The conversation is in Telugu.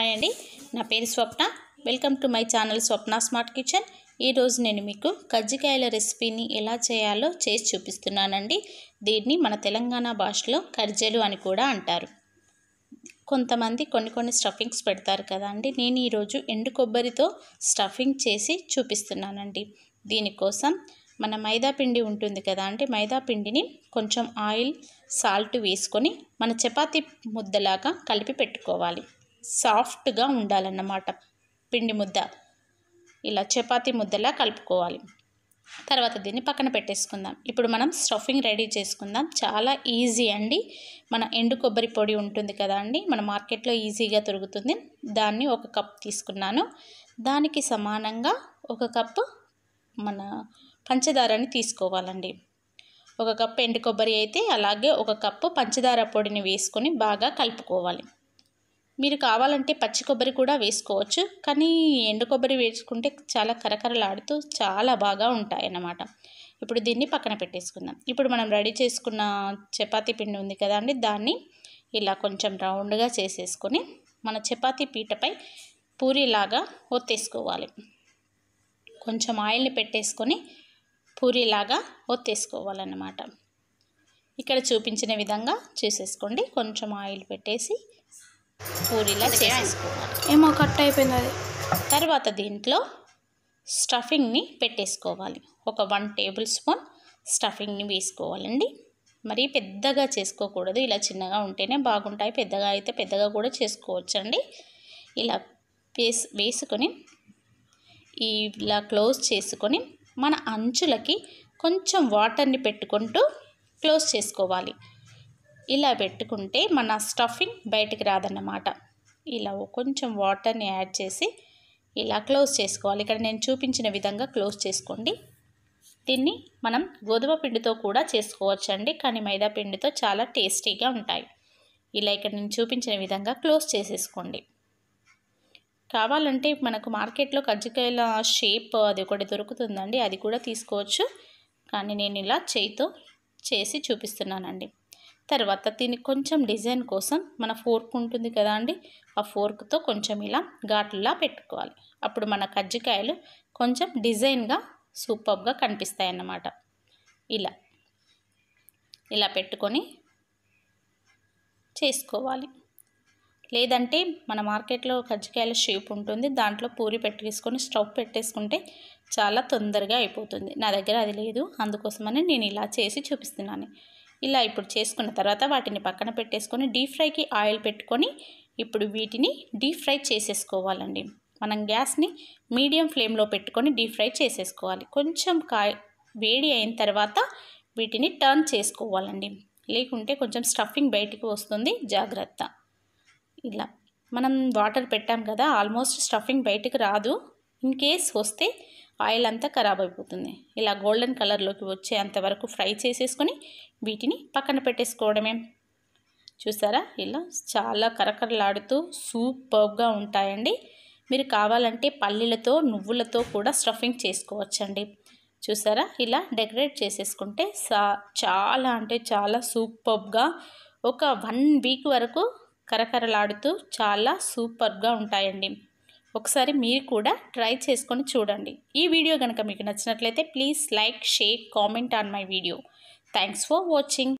హాయ్ అండి నా పేరు Swapna welcome to my channel Swapna smart kitchen ఈరోజు నేను మీకు కజ్జికాయల రెసిపీని ఎలా చేయాలో చేసి చూపిస్తున్నానండి దీన్ని మన తెలంగాణ భాషలో కర్జలు అని కూడా అంటారు కొంతమంది కొన్ని కొన్ని స్టఫింగ్స్ పెడతారు కదా అండి నేను ఈరోజు ఎండు కొబ్బరితో స్టఫింగ్ చేసి చూపిస్తున్నానండి దీనికోసం మన మైదా పిండి ఉంటుంది కదా అండి మైదా పిండిని కొంచెం ఆయిల్ సాల్ట్ వేసుకొని మన చపాతి ముద్దలాగా కలిపి పెట్టుకోవాలి సాఫ్ట్గా ఉండాలన్నమాట పిండి ముద్ద ఇలా చపాతీ ముద్దలా కలుపుకోవాలి తర్వాత దీన్ని పక్కన పెట్టేసుకుందాం ఇప్పుడు మనం స్టఫింగ్ రెడీ చేసుకుందాం చాలా ఈజీ అండి మన ఎండు కొబ్బరి పొడి ఉంటుంది కదా అండి మన మార్కెట్లో ఈజీగా దొరుకుతుంది దాన్ని ఒక కప్ తీసుకున్నాను దానికి సమానంగా ఒక కప్పు మన పంచదారని తీసుకోవాలండి ఒక కప్పు ఎండు కొబ్బరి అయితే అలాగే ఒక కప్పు పంచదార పొడిని వేసుకొని బాగా కలుపుకోవాలి మీరు కావాలంటే పచ్చి కొబ్బరి కూడా వేసుకోవచ్చు కానీ ఎండు కొబ్బరి వేసుకుంటే చాలా కరకరలాడుతూ చాలా బాగా ఉంటాయి అన్నమాట ఇప్పుడు దీన్ని పక్కన పెట్టేసుకుందాం ఇప్పుడు మనం రెడీ చేసుకున్న చపాతీ పిండి ఉంది కదా అండి దాన్ని ఇలా కొంచెం రౌండ్గా చేసేసుకొని మన చపాతీ పీటపై పూరిలాగా ఒత్తేసుకోవాలి కొంచెం ఆయిల్ని పెట్టేసుకొని పూరిలాగా ఒత్తేసుకోవాలన్నమాట ఇక్కడ చూపించిన విధంగా చేసేసుకోండి కొంచెం ఆయిల్ పెట్టేసి పూరీలా చేసేసుకోవాలి ఏమో కట్ అయిపోయింది అది తర్వాత దీంట్లో స్టఫింగ్ని పెట్టేసుకోవాలి ఒక వన్ టేబుల్ స్పూన్ స్టఫింగ్ని వేసుకోవాలండి మరీ పెద్దగా చేసుకోకూడదు ఇలా చిన్నగా ఉంటేనే బాగుంటాయి పెద్దగా అయితే పెద్దగా కూడా చేసుకోవచ్చండి ఇలా వేసు వేసుకొని ఇలా క్లోజ్ చేసుకొని మన అంచులకి కొంచెం వాటర్ని పెట్టుకుంటూ క్లోజ్ చేసుకోవాలి ఇలా పెట్టుకుంటే మన స్టఫింగ్ బయటికి రాదన్నమాట ఇలా కొంచెం వాటర్ని యాడ్ చేసి ఇలా క్లోజ్ చేసుకోవాలి ఇక్కడ నేను చూపించిన విధంగా క్లోజ్ చేసుకోండి దీన్ని మనం గోధుమ పిండితో కూడా చేసుకోవచ్చండి కానీ మైదా పిండితో చాలా టేస్టీగా ఉంటాయి ఇలా ఇక్కడ నేను చూపించిన విధంగా క్లోజ్ చేసేసుకోండి కావాలంటే మనకు మార్కెట్లో కజ్జికాయల షేప్ అది ఒకటి దొరుకుతుందండి అది కూడా తీసుకోవచ్చు కానీ నేను ఇలా చేయితో చేసి చూపిస్తున్నానండి తర్వాత దీన్ని కొంచెం డిజైన్ కోసం మన ఫోర్క్ ఉంటుంది కదా అండి ఆ ఫోర్క్తో కొంచెం ఇలా ఘాట్లా పెట్టుకోవాలి అప్పుడు మన కజ్జికాయలు కొంచెం డిజైన్గా సూపర్గా కనిపిస్తాయి అన్నమాట ఇలా ఇలా పెట్టుకొని చేసుకోవాలి లేదంటే మన మార్కెట్లో కజ్జికాయల షేప్ ఉంటుంది దాంట్లో పూరి పెట్టేసుకొని స్టవ్ పెట్టేసుకుంటే చాలా తొందరగా అయిపోతుంది నా దగ్గర అది లేదు అందుకోసమని నేను ఇలా చేసి చూపిస్తున్నాను ఇలా ఇప్పుడు చేసుకున్న తర్వాత వాటిని పక్కన పెట్టేసుకొని డీప్ ఫ్రైకి ఆయిల్ పెట్టుకొని ఇప్పుడు వీటిని డీప్ ఫ్రై చేసేసుకోవాలండి మనం గ్యాస్ని మీడియం ఫ్లేమ్లో పెట్టుకొని డీప్ ఫ్రై చేసేసుకోవాలి కొంచెం కాయ వేడి అయిన తర్వాత వీటిని టర్న్ చేసుకోవాలండి లేకుంటే కొంచెం స్టఫింగ్ బయటికి వస్తుంది జాగ్రత్త ఇలా మనం వాటర్ పెట్టాం కదా ఆల్మోస్ట్ స్టఫింగ్ బయటకు రాదు ఇన్ కేస్ వస్తే ఆయిల్ అంతా ఖరాబ్ అయిపోతుంది ఇలా గోల్డెన్ కలర్లోకి వచ్చే అంతవరకు ఫ్రై చేసేసుకొని వీటిని పక్కన పెట్టేసుకోవడమే చూసారా ఇలా చాలా కరకరలాడుతూ సూపర్గా ఉంటాయండి మీరు కావాలంటే పల్లీలతో నువ్వులతో కూడా స్టఫింగ్ చేసుకోవచ్చండి చూసారా ఇలా డెకరేట్ చేసేసుకుంటే సా చాలా అంటే చాలా సూపర్గా ఒక వన్ వీక్ వరకు కరకరలాడుతూ చాలా సూపర్గా ఉంటాయండి ఒకసారి మీరు కూడా ట్రై చేసుకొని చూడండి ఈ వీడియో కనుక మీకు నచ్చినట్లయితే please like share comment on my video thanks for watching